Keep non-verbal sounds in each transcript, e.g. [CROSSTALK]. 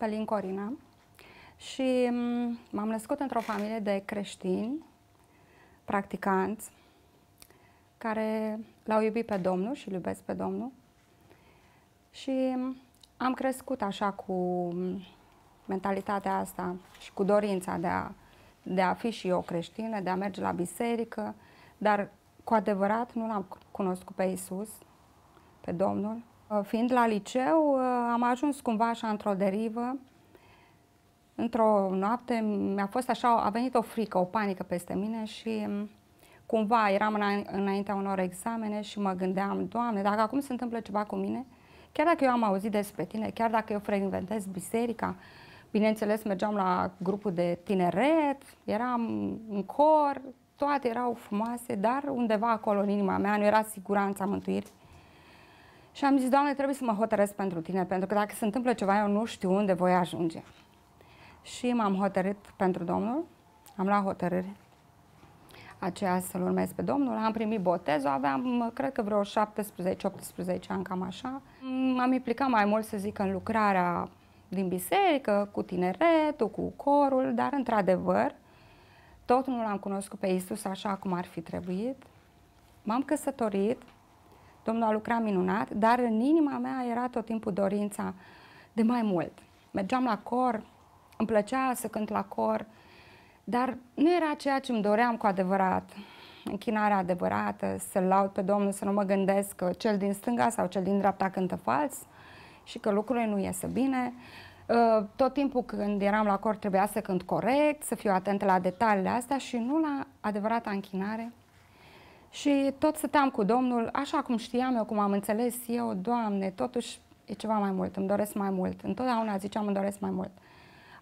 Pelin Corina și mm, m-am născut într-o familie de creștini, practicanți, care l-au iubit pe Domnul și iubesc pe Domnul. Și mm, am crescut așa cu mm, mentalitatea asta și cu dorința de a, de a fi și eu creștină, de a merge la biserică, dar cu adevărat nu l-am cunoscut pe Isus, pe Domnul, Uh, fiind la liceu, uh, am ajuns cumva așa într-o derivă. Într-o noapte mi-a fost așa, a venit o frică, o panică peste mine și um, cumva eram înaintea unor examene și mă gândeam, Doamne, dacă acum se întâmplă ceva cu mine, chiar dacă eu am auzit despre tine, chiar dacă eu frecventez biserica, bineînțeles mergeam la grupul de tineret, eram în cor, toate erau frumoase, dar undeva acolo în inima mea nu era siguranța mântuirii. Și am zis, Doamne, trebuie să mă hotărăsc pentru tine, pentru că dacă se întâmplă ceva, eu nu știu unde voi ajunge. Și m-am hotărât pentru Domnul, am luat hotărâre aceea să-L urmez pe Domnul. Am primit botezul, aveam, cred că vreo 17-18 ani, cam așa. M-am mm, implicat mai mult, să zic, în lucrarea din biserică, cu tineretul, cu corul, dar, într-adevăr, tot nu l-am cunoscut pe Isus așa cum ar fi trebuit. M-am căsătorit, Domnul a lucrat minunat, dar în inima mea era tot timpul dorința de mai mult. Mergeam la cor, îmi plăcea să cânt la cor, dar nu era ceea ce îmi doream cu adevărat. Închinarea adevărată, să-L laud pe Domnul, să nu mă gândesc că cel din stânga sau cel din dreapta cântă fals și că lucrurile nu iese bine. Ă, tot timpul când eram la cor trebuia să cânt corect, să fiu atentă la detaliile astea și nu la adevărata închinare și tot stăteam cu Domnul, așa cum știam eu, cum am înțeles eu, Doamne, totuși e ceva mai mult, îmi doresc mai mult. Întotdeauna ziceam, îmi doresc mai mult.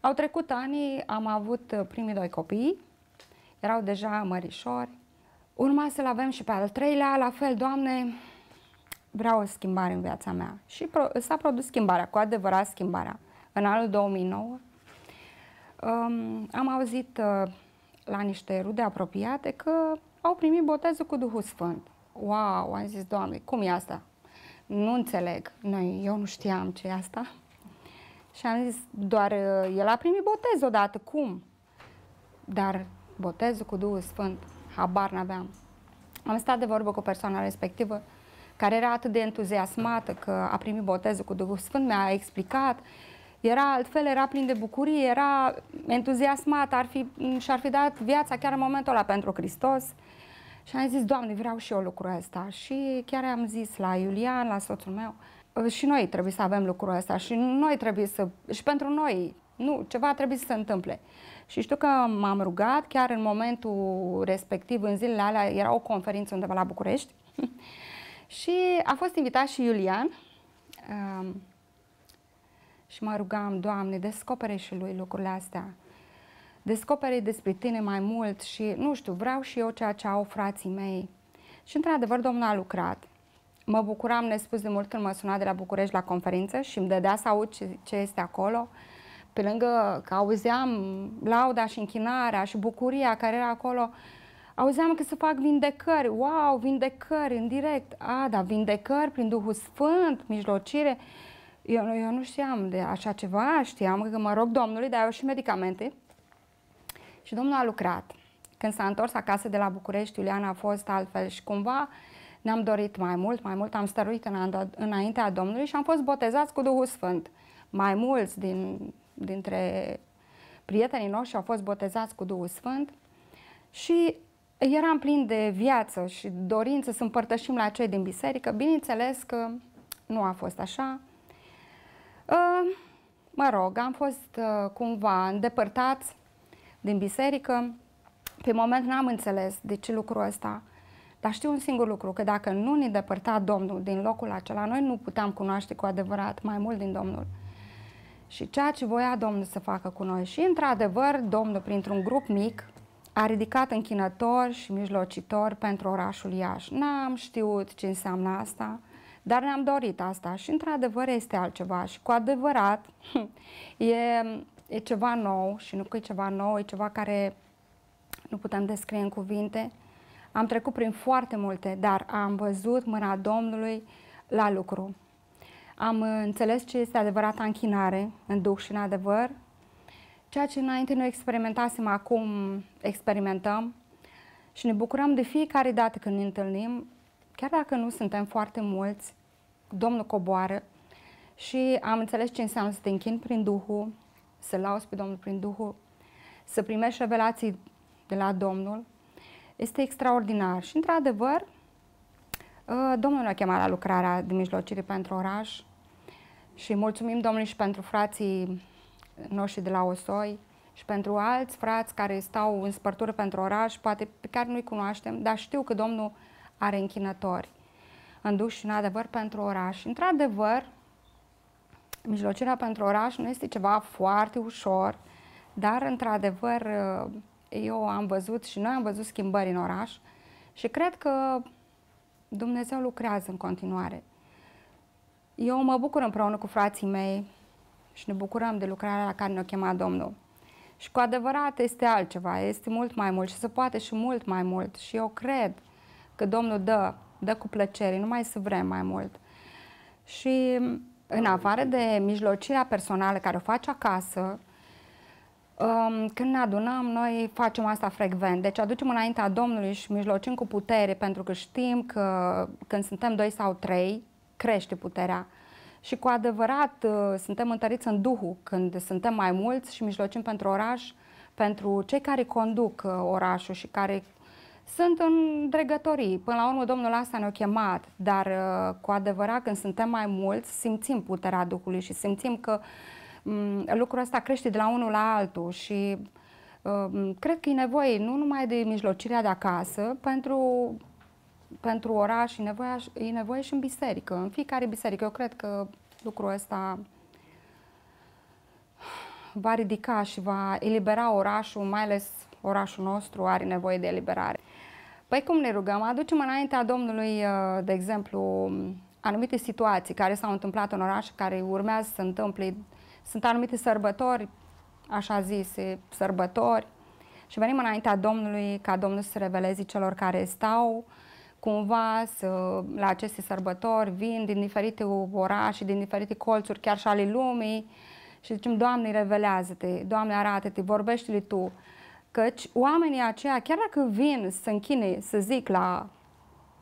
Au trecut ani, am avut uh, primii doi copii, erau deja mărișori. Urma să-l avem și pe al treilea, la fel, Doamne, vreau o schimbare în viața mea. Și pro- s-a produs schimbarea, cu adevărat schimbarea. În anul 2009 um, am auzit uh, la niște rude apropiate că au primit botezul cu Duhul Sfânt. Wow, am zis, Doamne, cum e asta? Nu înțeleg. Noi, eu nu știam ce e asta. Și am zis, doar uh, el a primit botez odată, cum? Dar botezul cu Duhul Sfânt, habar n-aveam. Am stat de vorbă cu persoana respectivă, care era atât de entuziasmată că a primit botezul cu Duhul Sfânt, mi-a explicat era altfel, era plin de bucurie, era entuziasmat, ar fi, și-ar fi dat viața chiar în momentul ăla pentru Hristos. Și am zis, Doamne, vreau și eu lucrul ăsta. Și chiar am zis la Iulian, la soțul meu, și noi trebuie să avem lucrul ăsta și noi trebuie să, și pentru noi, nu, ceva trebuie să se întâmple. Și știu că m-am rugat, chiar în momentul respectiv, în zilele alea, era o conferință undeva la București [LAUGHS] și a fost invitat și Iulian, um, și mă rugam, Doamne, descopere și lui lucrurile astea. Descopere despre tine mai mult și, nu știu, vreau și eu ceea ce au frații mei. Și, într-adevăr, Domnul a lucrat. Mă bucuram nespus de mult când mă suna de la București la conferință și îmi dădea să aud ce, ce este acolo. Pe lângă că auzeam lauda și închinarea și bucuria care era acolo, auzeam că se fac vindecări, wow, vindecări în direct, a, da, vindecări prin Duhul Sfânt, mijlocire, eu, eu nu știam de așa ceva, știam că mă rog domnului, dar eu și medicamente. Și domnul a lucrat. Când s-a întors acasă de la București, Iuliana a fost altfel și cumva ne-am dorit mai mult, mai mult am stăruit în, înaintea Domnului și am fost botezați cu Duhul Sfânt. Mai mulți din, dintre prietenii noștri au fost botezați cu Duhul Sfânt și eram plin de viață și dorință să împărtășim la cei din biserică. Bineînțeles că nu a fost așa. Uh, mă rog, am fost uh, cumva îndepărtați din biserică. Pe moment n-am înțeles de ce lucrul ăsta. Dar știu un singur lucru, că dacă nu ne depărta Domnul din locul acela, noi nu puteam cunoaște cu adevărat mai mult din Domnul. Și ceea ce voia Domnul să facă cu noi. Și într-adevăr, Domnul, printr-un grup mic, a ridicat închinători și mijlocitori pentru orașul Iași. N-am știut ce înseamnă asta. Dar ne-am dorit asta și într-adevăr este altceva și cu adevărat [LAUGHS] e, e ceva nou și nu că e ceva nou, e ceva care nu putem descrie în cuvinte. Am trecut prin foarte multe, dar am văzut mâna Domnului la lucru. Am înțeles ce este adevărata închinare în duh și în adevăr, ceea ce înainte nu experimentasem, acum experimentăm și ne bucurăm de fiecare dată când ne întâlnim, chiar dacă nu suntem foarte mulți, Domnul coboară și am înțeles ce înseamnă să te închin prin Duhul, să lauzi pe Domnul prin Duhul, să primești revelații de la Domnul. Este extraordinar și, într-adevăr, ă, Domnul ne-a chemat la lucrarea de mijlocire pentru oraș și mulțumim Domnului și pentru frații noștri de la Osoi și pentru alți frați care stau în spărtură pentru oraș, poate pe care nu-i cunoaștem, dar știu că Domnul are închinători în duș și în adevăr pentru oraș. Într-adevăr, mijlocirea pentru oraș nu este ceva foarte ușor, dar într-adevăr eh, eu am văzut și noi am văzut schimbări în oraș și cred că Dumnezeu lucrează în continuare. Eu mă bucur împreună cu frații mei și ne bucurăm de lucrarea la care ne-a chemat Domnul. Și cu adevărat este altceva, este mult mai mult și se poate și mult mai mult. Și eu cred că Domnul dă dă cu plăcere, nu mai să vrem mai mult. Și în afară de mijlocirea personală care o faci acasă, um, când ne adunăm, noi facem asta frecvent. Deci aducem înaintea Domnului și mijlocim cu putere, pentru că știm că când suntem doi sau trei, crește puterea. Și cu adevărat uh, suntem întăriți în Duhul când suntem mai mulți și mijlocim pentru oraș, pentru cei care conduc uh, orașul și care sunt în dregătorii. Până la urmă, Domnul asta ne-a chemat, dar uh, cu adevărat, când suntem mai mulți, simțim puterea Duhului și simțim că mm, lucrul ăsta crește de la unul la altul și uh, mm, cred că e nevoie nu numai de mijlocirea de acasă, pentru, pentru oraș, e nevoie, e nevoie și în biserică, în fiecare biserică. Eu cred că lucrul ăsta va ridica și va elibera orașul, mai ales orașul nostru are nevoie de eliberare. Păi cum ne rugăm? Aducem înaintea Domnului, uh, de exemplu, anumite situații care s-au întâmplat în oraș, care urmează să se întâmple. Sunt anumite sărbători, așa zise, sărbători. Și venim înaintea Domnului ca Domnul să reveleze celor care stau cumva să, la aceste sărbători, vin din diferite orașe, din diferite colțuri, chiar și ale lumii și zicem, Doamne, revelează-te, Doamne, arată-te, vorbește-le Tu căci oamenii aceia, chiar dacă vin să închine, să zic, la,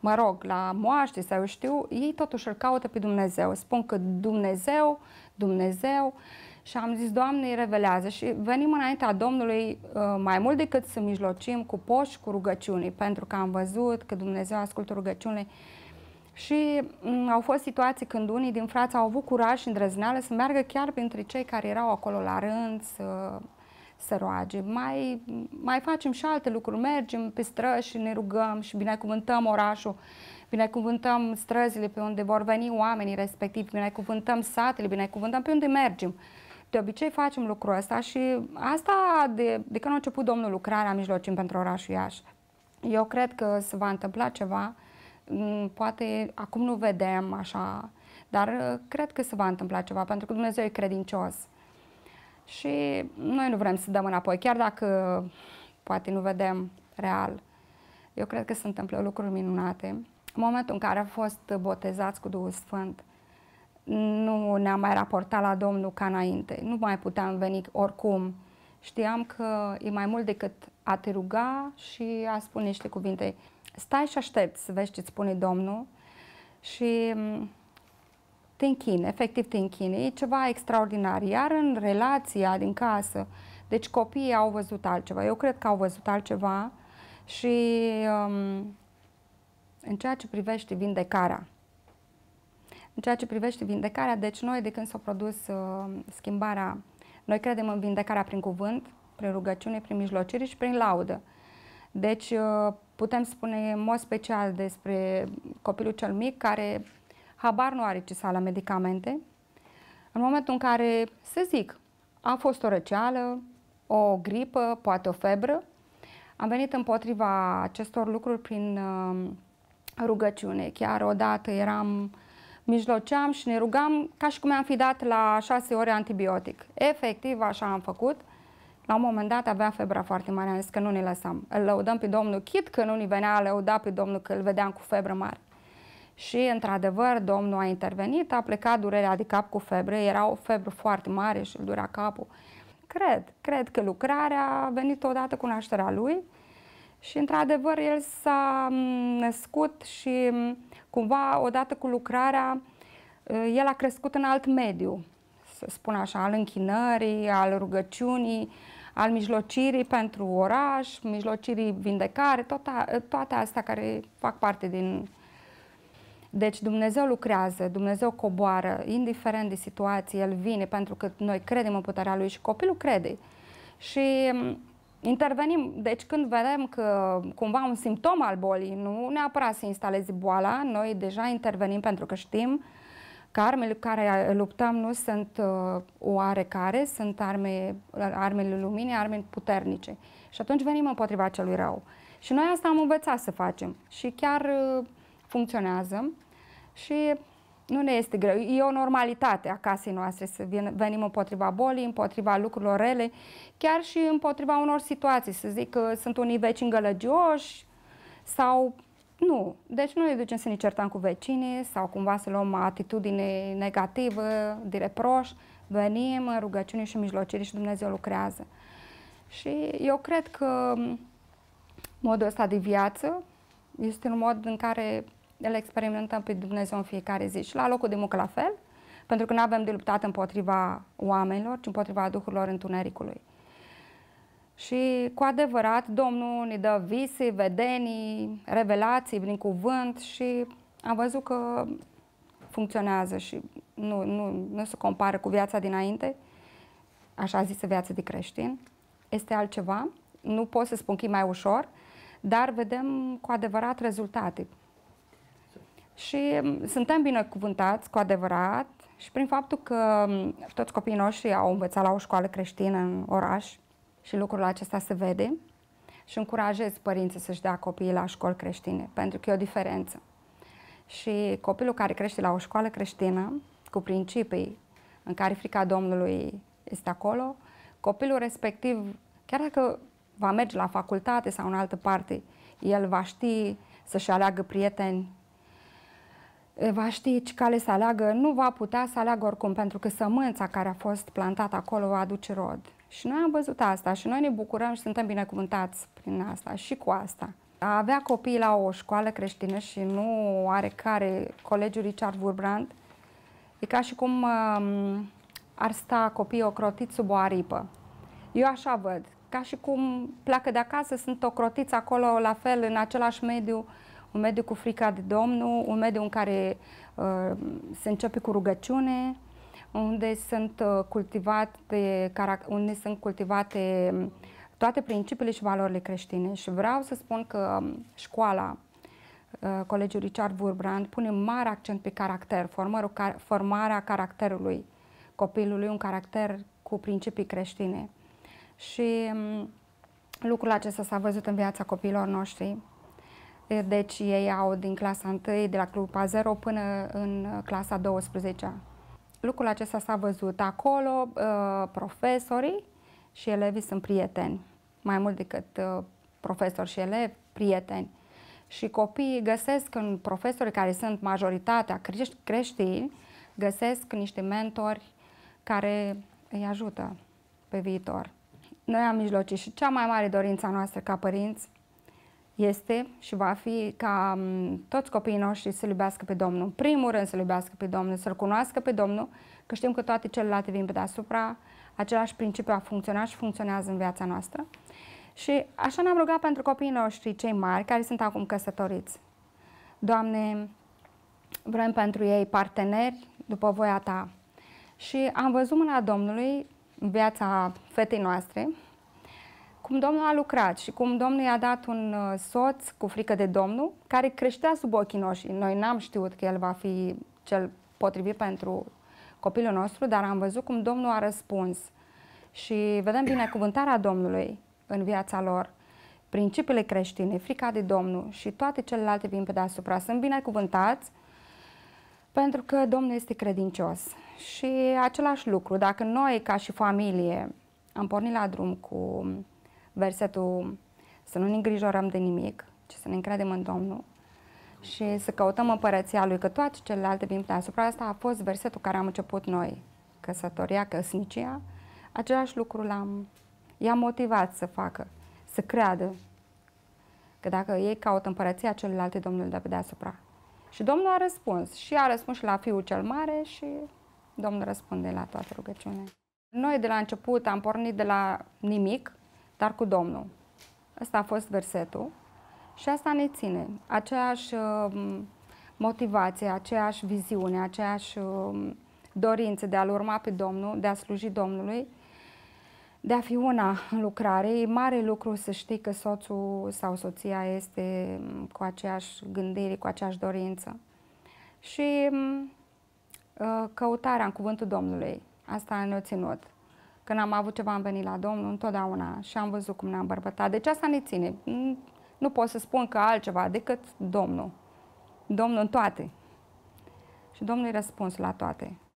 mă rog, la moaște sau eu știu, ei totuși îl caută pe Dumnezeu. Spun că Dumnezeu, Dumnezeu și am zis, Doamne, îi revelează și venim înaintea Domnului uh, mai mult decât să mijlocim cu poși, cu rugăciuni, pentru că am văzut că Dumnezeu ascultă rugăciunile și mm, au fost situații când unii din frați au avut curaj și îndrăzneală să meargă chiar printre cei care erau acolo la rând, să să roage, mai, mai facem și alte lucruri, mergem pe străzi și ne rugăm și binecuvântăm orașul, binecuvântăm străzile pe unde vor veni oamenii respectiv, binecuvântăm satele, binecuvântăm pe unde mergem. De obicei facem lucrul ăsta și asta de, de când a început domnul lucrarea mijlocim pentru orașul Iași. Eu cred că se va întâmpla ceva, mm, poate acum nu vedem așa, dar uh, cred că se va întâmpla ceva pentru că Dumnezeu e credincios și noi nu vrem să dăm înapoi, chiar dacă poate nu vedem real. Eu cred că se întâmplă lucruri minunate. În momentul în care am fost botezați cu Duhul Sfânt, nu ne-am mai raportat la Domnul ca înainte. Nu mai puteam veni oricum. Știam că e mai mult decât a te ruga și a spune niște cuvinte. Stai și aștepți să vezi ce spune Domnul și mm, te închini, efectiv te închini. e ceva extraordinar. Iar în relația din casă, deci copiii au văzut altceva, eu cred că au văzut altceva și um, în ceea ce privește vindecarea, în ceea ce privește vindecarea, deci noi de când s-a produs uh, schimbarea, noi credem în vindecarea prin cuvânt, prin rugăciune, prin mijlocire și prin laudă. Deci uh, putem spune în mod special despre copilul cel mic care habar nu are ce să la medicamente. În momentul în care, să zic, a fost o răceală, o gripă, poate o febră, am venit împotriva acestor lucruri prin uh, rugăciune. Chiar odată eram, mijloceam și ne rugam ca și cum am fi dat la șase ore antibiotic. Efectiv, așa am făcut. La un moment dat avea febra foarte mare, am zis că nu ne lăsăm. Îl lăudăm pe domnul Chit, că nu ne venea lăuda pe domnul că îl vedeam cu febră mare. Și, într-adevăr, domnul a intervenit, a plecat durerea de cap cu febră, era o febră foarte mare și îl durea capul. Cred, cred că lucrarea a venit odată cu nașterea lui și, într-adevăr, el s-a născut și, cumva, odată cu lucrarea, ă, el a crescut în alt mediu, să spun așa, al închinării, al rugăciunii, al mijlocirii pentru oraș, mijlocirii vindecare, toate, toate astea care fac parte din deci Dumnezeu lucrează, Dumnezeu coboară, indiferent de situație, El vine pentru că noi credem în puterea Lui și copilul crede. Și mm, intervenim, deci când vedem că cumva un simptom al bolii, nu neapărat se instalezi boala, noi deja intervenim pentru că știm că armele cu care luptăm nu sunt uh, oarecare, sunt arme, armele luminii, arme puternice. Și atunci venim împotriva celui rău. Și noi asta am învățat să facem. Și chiar uh, funcționează și nu ne este greu. E o normalitate a casei noastre să venim împotriva bolii, împotriva lucrurilor rele, chiar și împotriva unor situații, să zic că sunt unii vecini îngălăgioși sau nu. Deci nu ne ducem să ne certăm cu vecinii sau cumva să luăm atitudine negativă, de reproș. Venim în rugăciune și mijlocire și Dumnezeu lucrează. Și eu cred că modul ăsta de viață este un mod în care îl experimentăm pe Dumnezeu în fiecare zi și la locul de muncă la fel, pentru că nu avem de luptat împotriva oamenilor, ci împotriva duhurilor întunericului. Și cu adevărat, Domnul ne dă vise, vedenii, revelații prin cuvânt și am văzut că funcționează și nu, nu, nu se compară cu viața dinainte, așa zisă viața de creștin. Este altceva, nu pot să spun că e mai ușor, dar vedem cu adevărat rezultate. Și mm, suntem binecuvântați cu adevărat și prin faptul că mm, toți copiii noștri au învățat la o școală creștină în oraș și lucrul acesta se vede și încurajez părinții să-și dea copiii la școli creștine, pentru că e o diferență. Și copilul care crește la o școală creștină, cu principii în care frica Domnului este acolo, copilul respectiv, chiar dacă va merge la facultate sau în altă parte, el va ști să-și aleagă prieteni Eh, va ști ce cale să aleagă, nu va putea să aleagă oricum, pentru că sămânța care a fost plantată acolo va aduce rod. Și noi am văzut asta și noi ne bucurăm și suntem binecuvântați prin asta și cu asta. A avea copii la o școală creștină și nu are care colegiul Richard Wurbrand, e ca și cum um, ar sta copiii ocrotiți sub o aripă. Eu așa văd, ca și cum pleacă de acasă, sunt ocrotiți acolo la fel, în același mediu, uh, un mediu cu frica de Domnul, un mediu în care uh, se începe cu rugăciune, unde sunt uh, cultivate, unde sunt cultivate um, toate principiile și valorile creștine. Și vreau să spun că um, școala, uh, colegiul Richard Wurbrand, pune mare accent pe caracter, formarea caracterului copilului, un caracter cu principii creștine. Și um, lucrul acesta s-a văzut în viața copiilor noștri deci ei au din clasa 1 de la clupa 0 până în uh, clasa 12 Lucrul acesta s-a văzut acolo, uh, profesorii și elevii sunt prieteni, mai mult decât uh, profesori și elevi, prieteni. Și copiii găsesc în profesorii care sunt majoritatea creștini, găsesc niște mentori care îi ajută pe viitor. Noi am mijlocit și cea mai mare dorință noastră ca părinți este și va fi ca toți copiii noștri să-L iubească pe Domnul. În primul rând să-L iubească pe Domnul, să-L cunoască pe Domnul, că știm că toate celelalte vin pe deasupra, același principiu a funcționat și funcționează în viața noastră. Și așa ne-am rugat pentru copiii noștri cei mari, care sunt acum căsătoriți. Doamne, vrem pentru ei parteneri după voia Ta. Și am văzut mâna Domnului în viața fetei noastre, cum Domnul a lucrat și cum Domnul i-a dat un uh, soț cu frică de Domnul, care creștea sub ochii noștri. Noi n-am știut că el va fi cel potrivit pentru copilul nostru, dar am văzut cum Domnul a răspuns. Și vedem binecuvântarea Domnului în viața lor, principiile creștine, frica de Domnul și toate celelalte vin pe deasupra. Sunt binecuvântați pentru că Domnul este credincios. Și același lucru, dacă noi ca și familie am pornit la drum cu versetul să nu ne îngrijorăm de nimic, ci să ne încredem în Domnul și să căutăm împărăția Lui, că toate celelalte vin pe asupra asta a fost versetul care am început noi, căsătoria, căsnicia, același lucru l-am, i-am motivat să facă, să creadă că dacă ei caută împărăția celelalte, Domnul dă pe deasupra. Și Domnul a răspuns și a răspuns și la fiul cel mare și Domnul răspunde la toată rugăciunea. Noi de la început am pornit de la nimic, dar cu Domnul. Ăsta a fost versetul și asta ne ține. Aceeași uh, motivație, aceeași viziune, aceeași uh, dorință de a-L urma pe Domnul, de a sluji Domnului, de a fi una în lucrare. E mare lucru să știi că soțul sau soția este um, cu aceeași gândire, cu aceeași dorință. Și um, uh, căutarea în cuvântul Domnului, asta ne-a ținut. Când am avut ceva, am venit la Domnul întotdeauna și am văzut cum ne-am bărbătat. Deci asta ne ține. Nu pot să spun că altceva decât Domnul. Domnul în toate. Și Domnul e răspuns la toate.